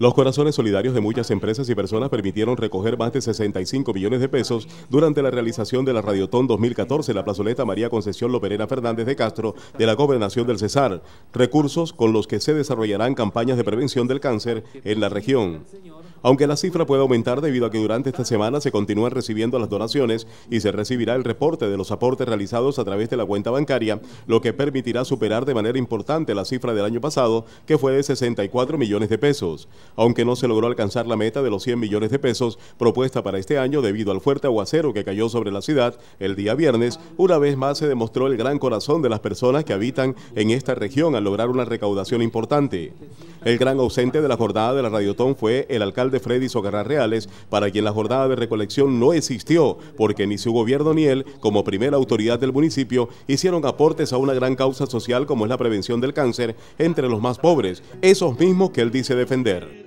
los corazones solidarios de muchas empresas y personas permitieron recoger más de 65 millones de pesos durante la realización de la Radiotón 2014 en la plazoleta María Concesión Loperena Fernández de Castro de la Gobernación del Cesar, recursos con los que se desarrollarán campañas de prevención del cáncer en la región aunque la cifra puede aumentar debido a que durante esta semana se continúan recibiendo las donaciones y se recibirá el reporte de los aportes realizados a través de la cuenta bancaria, lo que permitirá superar de manera importante la cifra del año pasado, que fue de 64 millones de pesos. Aunque no se logró alcanzar la meta de los 100 millones de pesos propuesta para este año debido al fuerte aguacero que cayó sobre la ciudad el día viernes, una vez más se demostró el gran corazón de las personas que habitan en esta región al lograr una recaudación importante. El gran ausente de la jornada de la Radiotón fue el alcalde Freddy Sogarra Reales, para quien la jornada de recolección no existió, porque ni su gobierno ni él, como primera autoridad del municipio, hicieron aportes a una gran causa social como es la prevención del cáncer entre los más pobres, esos mismos que él dice defender.